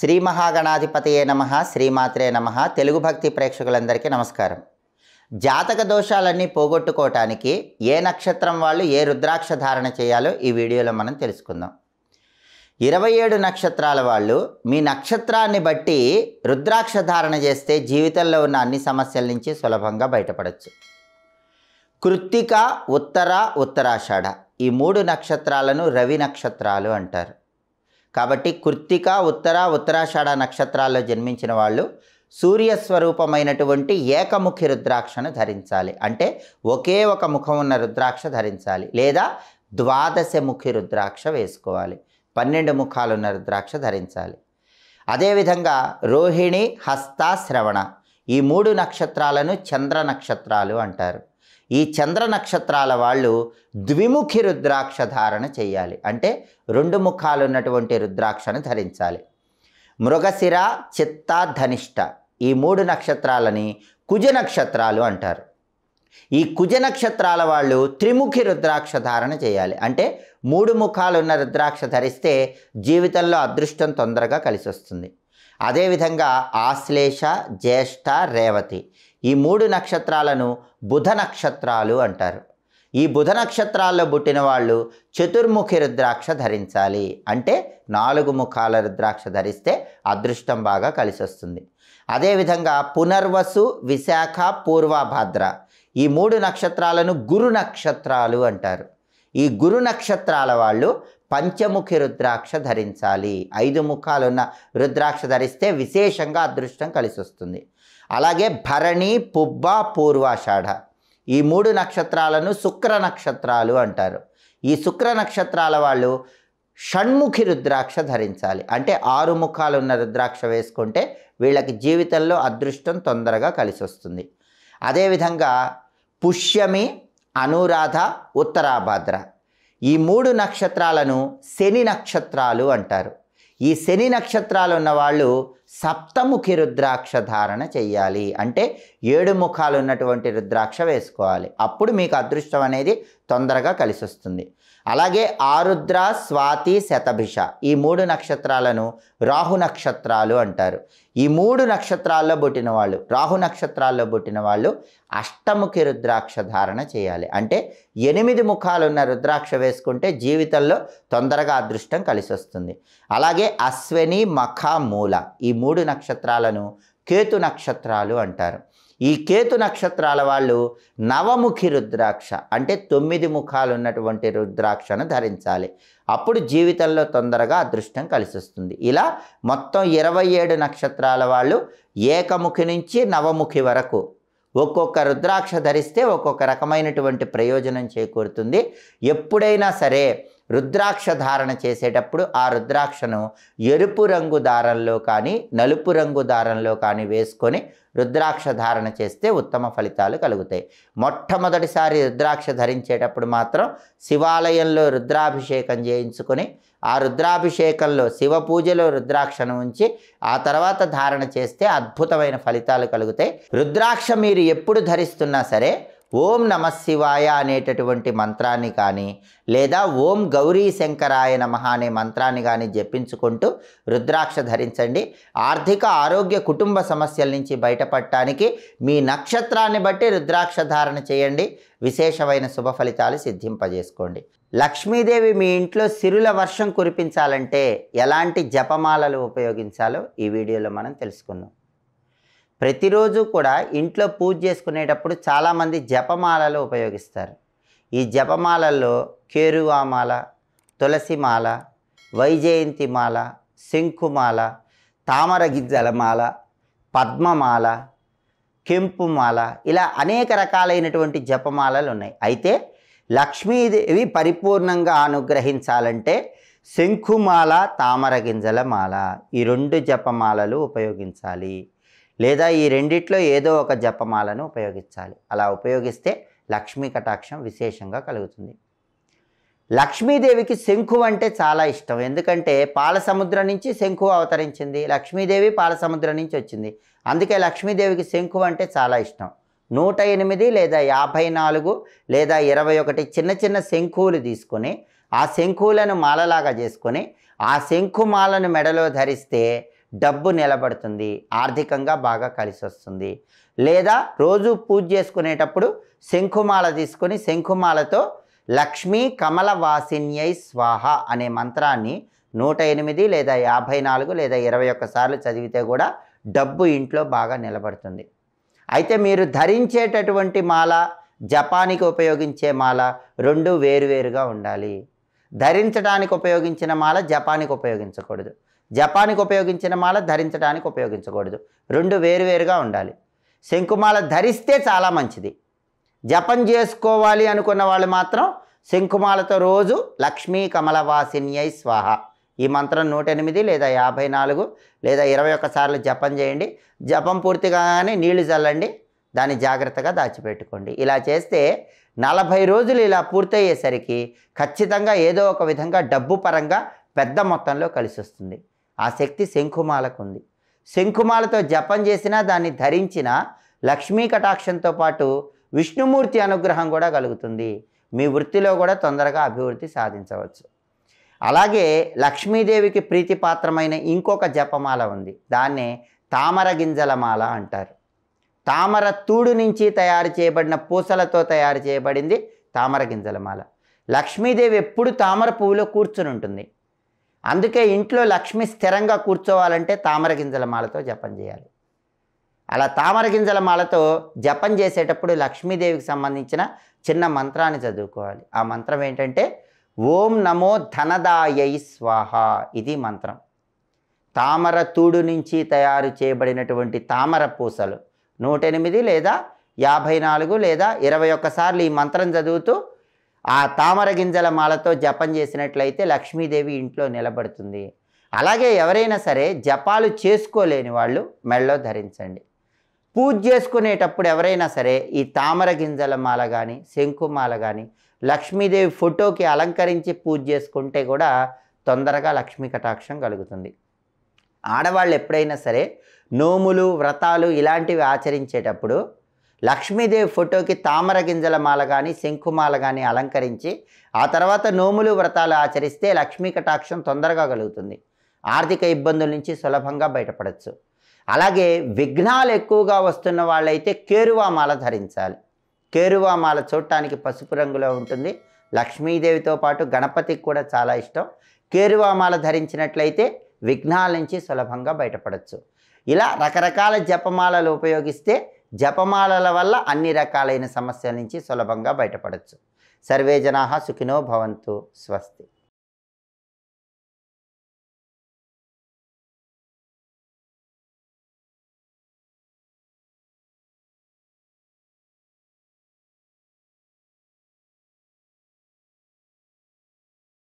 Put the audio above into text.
శ్రీ మహాగణాధిపతియే నమ శ్రీమాత్రే నమ తెలుగు భక్తి ప్రేక్షకులందరికీ నమస్కారం జాతక దోషాలన్నీ పోగొట్టుకోవటానికి ఏ నక్షత్రం వాళ్ళు ఏ రుద్రాక్ష ధారణ చేయాలో ఈ వీడియోలో మనం తెలుసుకుందాం ఇరవై ఏడు నక్షత్రాల వాళ్ళు మీ నక్షత్రాన్ని బట్టి రుద్రాక్ష ధారణ చేస్తే జీవితంలో ఉన్న అన్ని సమస్యల నుంచి సులభంగా బయటపడవచ్చు కృత్తిక ఉత్తర ఉత్తరాషాఢ ఈ మూడు నక్షత్రాలను రవి నక్షత్రాలు అంటారు కాబట్టి కృత్తిక ఉత్తర ఉత్తరాషాఢ నక్షత్రాల్లో జన్మించిన వాళ్ళు సూర్యస్వరూపమైనటువంటి ఏకముఖి రుద్రాక్షను ధరించాలి అంటే ఒకే ఒక ముఖం ఉన్న రుద్రాక్ష ధరించాలి లేదా ద్వాదశముఖి రుద్రాక్ష వేసుకోవాలి పన్నెండు ముఖాలున్న రుద్రాక్ష ధరించాలి అదేవిధంగా రోహిణి హస్త శ్రవణ ఈ మూడు నక్షత్రాలను చంద్ర నక్షత్రాలు అంటారు ఈ చంద్ర నక్షత్రాల వాళ్ళు ద్విముఖి రుద్రాక్ష ధారణ చేయాలి అంటే రెండు ముఖాలు ఉన్నటువంటి రుద్రాక్షను ధరించాలి మృగశిర చిత్త ధనిష్ట ఈ మూడు నక్షత్రాలని కుజ నక్షత్రాలు అంటారు ఈ కుజ నక్షత్రాల వాళ్ళు త్రిముఖి రుద్రాక్ష ధారణ చేయాలి అంటే మూడు ముఖాలు ఉన్న రుద్రాక్ష ధరిస్తే జీవితంలో అదృష్టం తొందరగా కలిసి వస్తుంది అదేవిధంగా ఆశ్లేష జ్యేష్ఠ రేవతి ఈ మూడు నక్షత్రాలను బుధ నక్షత్రాలు అంటారు ఈ బుధ నక్షత్రాల్లో పుట్టిన వాళ్ళు చతుర్ముఖి రుద్రాక్ష ధరించాలి అంటే నాలుగు ముఖాల రుద్రాక్ష ధరిస్తే అదృష్టం బాగా కలిసి వస్తుంది అదేవిధంగా పునర్వసు విశాఖ పూర్వభాద్ర ఈ మూడు నక్షత్రాలను గురు నక్షత్రాలు అంటారు ఈ గురు నక్షత్రాల వాళ్ళు పంచముఖి రుద్రాక్ష ధరించాలి ఐదు ముఖాలున్న రుద్రాక్ష ధరిస్తే విశేషంగా అదృష్టం కలిసి వస్తుంది అలాగే భరణి పుబ్బ పూర్వాషాఢ ఈ మూడు నక్షత్రాలను శుక్ర నక్షత్రాలు అంటారు ఈ శుక్ర నక్షత్రాల వాళ్ళు షణ్ముఖి రుద్రాక్ష ధరించాలి అంటే ఆరు ముఖాలు ఉన్న రుద్రాక్ష వేసుకుంటే వీళ్ళకి జీవితంలో అదృష్టం తొందరగా కలిసి వస్తుంది అదేవిధంగా పుష్యమి అనురాధ ఉత్తరాభద్ర ఈ మూడు నక్షత్రాలను శని నక్షత్రాలు అంటారు ఈ శని నక్షత్రాలు ఉన్నవాళ్ళు సప్తముఖి రుద్రాక్ష ధారణ చేయాలి అంటే ఏడు ముఖాలు ఉన్నటువంటి రుద్రాక్ష వేసుకోవాలి అప్పుడు మీకు అదృష్టం అనేది తొందరగా కలిసి వస్తుంది అలాగే ఆరుద్ర స్వాతి శతభిష ఈ మూడు నక్షత్రాలను రాహు నక్షత్రాలు అంటారు ఈ మూడు నక్షత్రాల్లో పుట్టిన వాళ్ళు రాహు నక్షత్రాల్లో పుట్టిన వాళ్ళు అష్టముఖి రుద్రాక్ష ధారణ చేయాలి అంటే ఎనిమిది ముఖాలున్న రుద్రాక్ష వేసుకుంటే జీవితంలో తొందరగా అదృష్టం కలిసి వస్తుంది అలాగే అశ్విని మఖ మూల ఈ మూడు నక్షత్రాలను కేతు నక్షత్రాలు అంటారు ఈ కేతు నక్షత్రాల వాళ్ళు నవముఖి రుద్రాక్ష అంటే తొమ్మిది ముఖాలు ఉన్నటువంటి రుద్రాక్షను ధరించాలి అప్పుడు జీవితంలో తొందరగా అదృష్టం కలిసిస్తుంది ఇలా మొత్తం ఇరవై ఏడు నక్షత్రాల వాళ్ళు ఏకముఖి నుంచి నవముఖి వరకు ఒక్కొక్క రుద్రాక్ష ధరిస్తే ఒక్కొక్క రకమైనటువంటి ప్రయోజనం చేకూరుతుంది ఎప్పుడైనా సరే రుద్రాక్ష ధారణ చేసేటప్పుడు ఆ రుద్రాక్షను ఎరుపు రంగు దారంలో కానీ నలుపు రంగు దారంలో కానీ వేసుకొని రుద్రాక్ష ధారణ చేస్తే ఉత్తమ ఫలితాలు కలుగుతాయి మొట్టమొదటిసారి రుద్రాక్ష ధరించేటప్పుడు మాత్రం శివాలయంలో రుద్రాభిషేకం చేయించుకొని ఆ రుద్రాభిషేకంలో శివ పూజలో రుద్రాక్షను ఉంచి ఆ తర్వాత ధారణ చేస్తే అద్భుతమైన ఫలితాలు కలుగుతాయి రుద్రాక్ష మీరు ఎప్పుడు ధరిస్తున్నా సరే ఓం నమ శివాయ అనేటటువంటి మంత్రాన్ని కానీ లేదా ఓం గౌరీ శంకరాయ నమ అనే మంత్రాన్ని కానీ జపించుకుంటూ రుద్రాక్ష ధరించండి ఆర్థిక ఆరోగ్య కుటుంబ సమస్యల నుంచి బయటపడటానికి మీ నక్షత్రాన్ని బట్టి రుద్రాక్ష ధారణ చేయండి విశేషమైన శుభ ఫలితాలు సిద్ధింపజేసుకోండి లక్ష్మీదేవి మీ ఇంట్లో సిరుల వర్షం కురిపించాలంటే ఎలాంటి జపమాలలు ఉపయోగించాలో ఈ వీడియోలో మనం తెలుసుకుందాం ప్రతిరోజు కూడా ఇంట్లో పూజ చేసుకునేటప్పుడు చాలామంది జపమాలలు ఉపయోగిస్తారు ఈ జపమాలల్లో కేరువామాల తులసిమాల వైజయంతిమాల శంకుమాల తామర గిజ్జలమాల మాల పద్మమాల కెంపుమాల ఇలా అనేక రకాలైనటువంటి జపమాలలు ఉన్నాయి అయితే లక్ష్మీదేవి పరిపూర్ణంగా అనుగ్రహించాలంటే శంఖుమాల తామర గింజల మాల ఈ రెండు జపమాలలు ఉపయోగించాలి లేదా ఈ రెండిట్లో ఏదో ఒక జపమాలను ఉపయోగించాలి అలా ఉపయోగిస్తే లక్ష్మీ కటాక్షం విశేషంగా కలుగుతుంది లక్ష్మీదేవికి శంఖు అంటే చాలా ఇష్టం ఎందుకంటే పాలసముద్రం నుంచి శంఖు అవతరించింది లక్ష్మీదేవి పాలసముద్రం నుంచి వచ్చింది అందుకే లక్ష్మీదేవికి శంఖు అంటే చాలా ఇష్టం నూట ఎనిమిది లేదా యాభై నాలుగు లేదా ఇరవై ఒకటి చిన్న చిన్న శంఖువులు తీసుకొని ఆ శంఖువులను మాలలాగా చేసుకొని ఆ శంఖుమాలను మెడలో ధరిస్తే డబ్బు నిలబడుతుంది ఆర్థికంగా బాగా కలిసి వస్తుంది లేదా రోజు పూజ చేసుకునేటప్పుడు శంఖుమాల తీసుకొని శంఖుమాలతో లక్ష్మీ కమల వాసిన్యై స్వాహ అనే మంత్రాన్ని నూట ఎనిమిది లేదా యాభై నాలుగు లేదా ఇరవై ఒక్కసార్లు చదివితే కూడా డబ్బు ఇంట్లో బాగా నిలబడుతుంది అయితే మీరు ధరించేటటువంటి మాల జపానికి ఉపయోగించే మాల రెండు వేరువేరుగా ఉండాలి ధరించడానికి ఉపయోగించిన మాల జపానికి ఉపయోగించకూడదు జపానికి ఉపయోగించిన మాల ధరించడానికి ఉపయోగించకూడదు రెండు వేరువేరుగా ఉండాలి శంకుమాల ధరిస్తే చాలా మంచిది జపం చేసుకోవాలి అనుకున్న వాళ్ళు మాత్రం శంకుమాలతో రోజు లక్ష్మీ వాసిన్యై స్వాహ ఈ మంత్రం నూట ఎనిమిది లేదా యాభై నాలుగు లేదా ఇరవై ఒక్కసార్లు జపం చేయండి జపం పూర్తిగానే నీళ్లు చల్లండి దాన్ని జాగ్రత్తగా దాచిపెట్టుకోండి ఇలా చేస్తే నలభై రోజులు ఇలా పూర్తయ్యేసరికి ఖచ్చితంగా ఏదో ఒక విధంగా డబ్బు పరంగా పెద్ద మొత్తంలో కలిసి వస్తుంది ఆ శక్తి శంఖుమాలకు ఉంది శంఖుమాలతో జపం చేసినా దాన్ని ధరించిన లక్ష్మీ కటాక్షంతో పాటు విష్ణుమూర్తి అనుగ్రహం కూడా కలుగుతుంది మీ వృత్తిలో కూడా తొందరగా అభివృద్ధి సాధించవచ్చు అలాగే లక్ష్మీదేవికి ప్రీతిపాత్రమైన ఇంకొక జపమాల ఉంది దాన్నే తామర గింజల మాల అంటారు తామర తూడు నుంచి తయారు చేయబడిన పూసలతో తయారు చేయబడింది తామర గింజల మాల లక్ష్మీదేవి ఎప్పుడు తామర పువ్వులో కూర్చుని ఉంటుంది అందుకే ఇంట్లో లక్ష్మి స్థిరంగా కూర్చోవాలంటే తామర గింజల మాలతో జపం చేయాలి అలా తామర గింజల మాలతో జపం చేసేటప్పుడు లక్ష్మీదేవికి సంబంధించిన చిన్న మంత్రాన్ని చదువుకోవాలి ఆ మంత్రం ఏంటంటే ఓం నమో ధనదాయై స్వాహ ఇది మంత్రం తామర తూడు నుంచి తయారు చేయబడినటువంటి తామర పూసలు నూట ఎనిమిది లేదా యాభై నాలుగు లేదా ఇరవై ఒక్కసార్లు ఈ మంత్రం చదువుతూ ఆ తామర గింజల మాలతో జపం చేసినట్లయితే లక్ష్మీదేవి ఇంట్లో నిలబడుతుంది అలాగే ఎవరైనా సరే జపాలు చేసుకోలేని వాళ్ళు మెళ్ళలో ధరించండి పూజ చేసుకునేటప్పుడు ఎవరైనా సరే ఈ తామర గింజల మాల కానీ శంకుమాల కానీ లక్ష్మీదేవి ఫోటోకి అలంకరించి పూజ చేసుకుంటే కూడా తొందరగా లక్ష్మీ కటాక్షం కలుగుతుంది ఆడవాళ్ళు ఎప్పుడైనా సరే నోములు వ్రతాలు ఇలాంటివి ఆచరించేటప్పుడు లక్ష్మీదేవి ఫోటోకి తామర గింజల మాల కానీ శంకుమాల కానీ అలంకరించి ఆ తర్వాత నోములు వ్రతాలు ఆచరిస్తే లక్ష్మీ కటాక్షం తొందరగా కలుగుతుంది ఆర్థిక ఇబ్బందుల నుంచి సులభంగా బయటపడవచ్చు అలాగే విఘ్నాలు ఎక్కువగా వస్తున్న వాళ్ళైతే కేరువామాల ధరించాలి కేరువామాల చూడటానికి పసుపు రంగులో ఉంటుంది లక్ష్మీదేవితో పాటు గణపతికి కూడా చాలా ఇష్టం కేరువామాల ధరించినట్లయితే విఘ్నాల నుంచి సులభంగా బయటపడవచ్చు ఇలా రకరకాల జపమాలలు ఉపయోగిస్తే జపమాలల వల్ల అన్ని రకాలైన సమస్యల నుంచి సులభంగా బయటపడవచ్చు సర్వే జనా సుఖినో భవంతు స్వస్తి